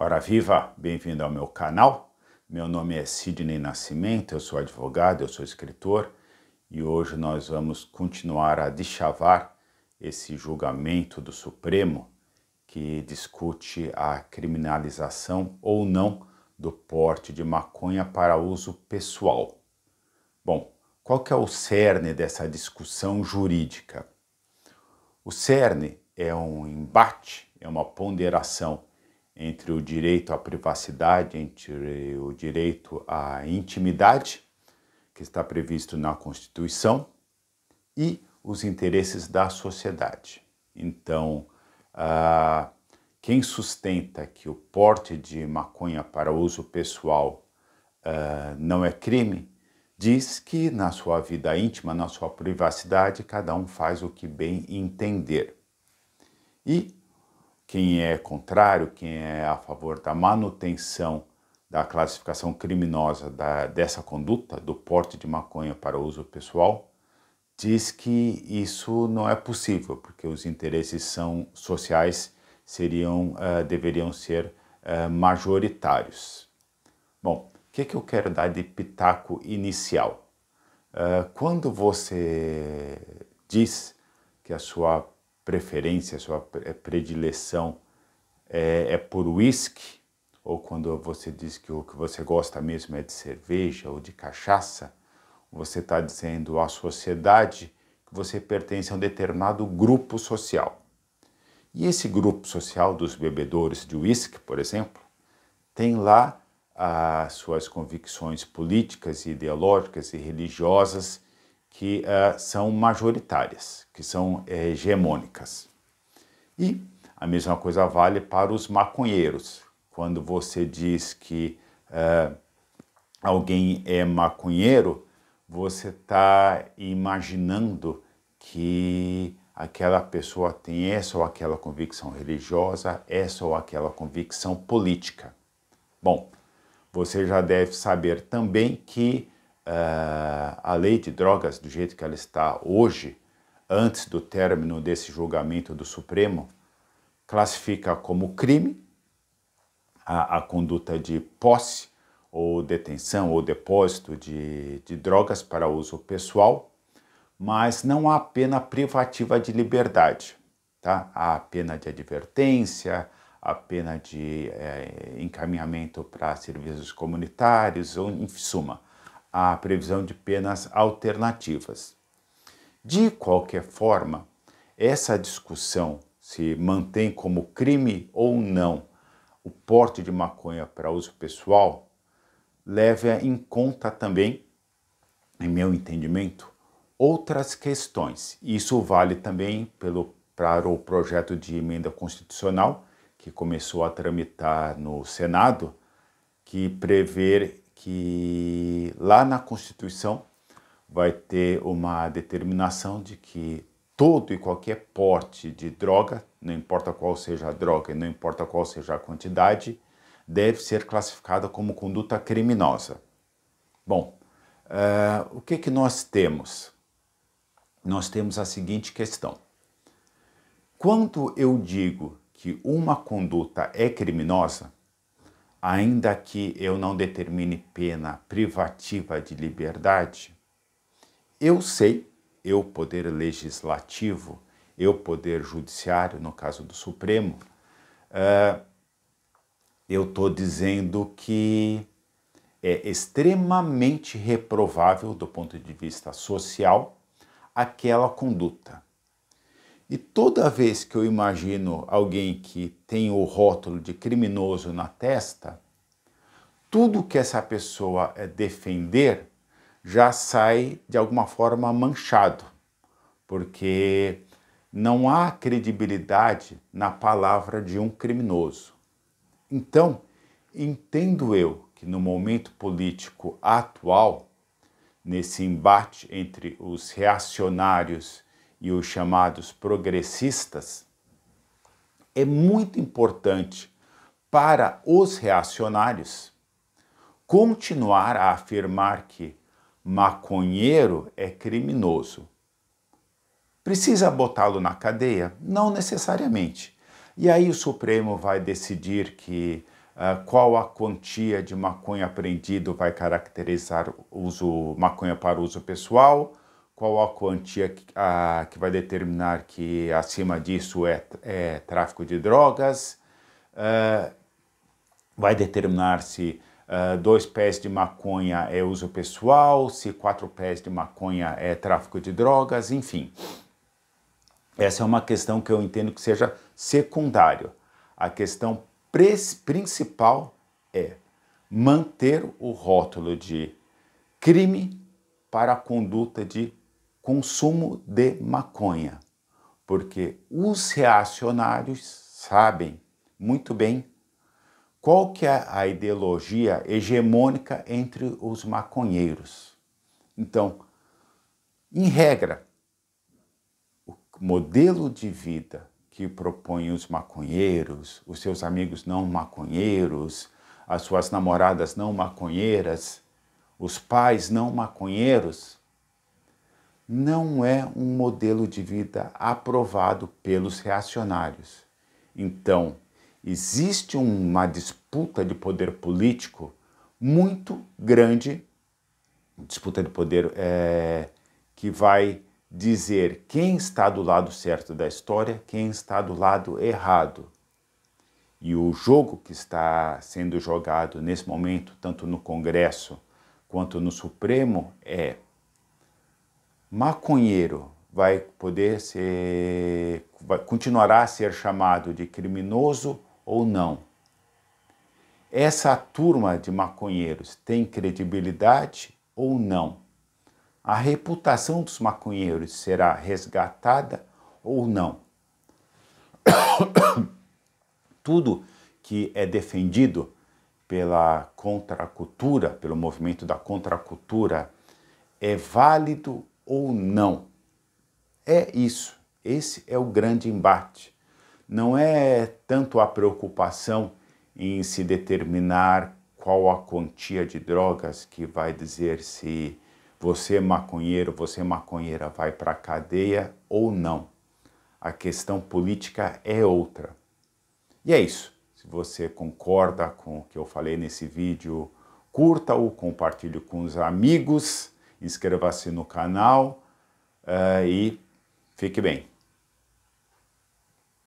Hora viva, bem-vindo ao meu canal. Meu nome é Sidney Nascimento, eu sou advogado, eu sou escritor e hoje nós vamos continuar a deschavar esse julgamento do Supremo que discute a criminalização ou não do porte de maconha para uso pessoal. Bom, qual que é o cerne dessa discussão jurídica? O cerne é um embate, é uma ponderação entre o direito à privacidade, entre o direito à intimidade, que está previsto na Constituição, e os interesses da sociedade. Então, ah, quem sustenta que o porte de maconha para uso pessoal ah, não é crime, diz que na sua vida íntima, na sua privacidade, cada um faz o que bem entender. E quem é contrário, quem é a favor da manutenção da classificação criminosa da, dessa conduta, do porte de maconha para uso pessoal, diz que isso não é possível, porque os interesses são sociais seriam, uh, deveriam ser uh, majoritários. Bom, o que, é que eu quero dar de pitaco inicial? Uh, quando você diz que a sua preferência, sua eh, predileção é, é por uísque, ou quando você diz que o que você gosta mesmo é de cerveja ou de cachaça, você está dizendo à sociedade que você pertence a um determinado grupo social. E esse grupo social dos bebedores de uísque, por exemplo, tem lá as ah, suas convicções políticas, ideológicas e religiosas que uh, são majoritárias, que são é, hegemônicas. E a mesma coisa vale para os maconheiros. Quando você diz que uh, alguém é maconheiro, você está imaginando que aquela pessoa tem essa ou aquela convicção religiosa, essa ou aquela convicção política. Bom, você já deve saber também que ah, a lei de drogas do jeito que ela está hoje, antes do término desse julgamento do Supremo, classifica como crime a, a conduta de posse ou detenção ou depósito de, de drogas para uso pessoal, mas não há pena privativa de liberdade. Tá? Há pena de advertência, a pena de é, encaminhamento para serviços comunitários, ou, em suma, a previsão de penas alternativas. De qualquer forma, essa discussão se mantém como crime ou não o porte de maconha para uso pessoal, leva em conta também, em meu entendimento, outras questões. Isso vale também pelo, para o projeto de emenda constitucional que começou a tramitar no Senado, que prevê que lá na Constituição vai ter uma determinação de que todo e qualquer porte de droga, não importa qual seja a droga e não importa qual seja a quantidade, deve ser classificada como conduta criminosa. Bom, uh, o que, que nós temos? Nós temos a seguinte questão. Quando eu digo que uma conduta é criminosa, ainda que eu não determine pena privativa de liberdade, eu sei, eu poder legislativo, eu poder judiciário, no caso do Supremo, uh, eu estou dizendo que é extremamente reprovável do ponto de vista social aquela conduta. E toda vez que eu imagino alguém que tem o rótulo de criminoso na testa, tudo que essa pessoa é defender já sai de alguma forma manchado, porque não há credibilidade na palavra de um criminoso. Então, entendo eu que no momento político atual, nesse embate entre os reacionários e os chamados progressistas, é muito importante para os reacionários continuar a afirmar que maconheiro é criminoso. Precisa botá-lo na cadeia? Não necessariamente. E aí o Supremo vai decidir que uh, qual a quantia de maconha apreendido vai caracterizar uso maconha para uso pessoal, qual a quantia que, a, que vai determinar que acima disso é, é tráfico de drogas, uh, vai determinar se uh, dois pés de maconha é uso pessoal, se quatro pés de maconha é tráfico de drogas, enfim. Essa é uma questão que eu entendo que seja secundária. A questão principal é manter o rótulo de crime para a conduta de consumo de maconha, porque os reacionários sabem muito bem qual que é a ideologia hegemônica entre os maconheiros. Então, em regra, o modelo de vida que propõem os maconheiros, os seus amigos não maconheiros, as suas namoradas não maconheiras, os pais não maconheiros, não é um modelo de vida aprovado pelos reacionários. Então, existe uma disputa de poder político muito grande disputa de poder é, que vai dizer quem está do lado certo da história, quem está do lado errado. E o jogo que está sendo jogado nesse momento, tanto no Congresso quanto no Supremo, é maconheiro vai poder ser, vai, continuará a ser chamado de criminoso ou não. Essa turma de maconheiros tem credibilidade ou não? A reputação dos maconheiros será resgatada ou não? Tudo que é defendido pela contracultura, pelo movimento da contracultura, é válido ou não. É isso. Esse é o grande embate. Não é tanto a preocupação em se determinar qual a quantia de drogas que vai dizer se você maconheiro, você maconheira vai para a cadeia ou não. A questão política é outra. E é isso. Se você concorda com o que eu falei nesse vídeo, curta ou compartilhe com os amigos inscreva-se no canal uh, e fique bem.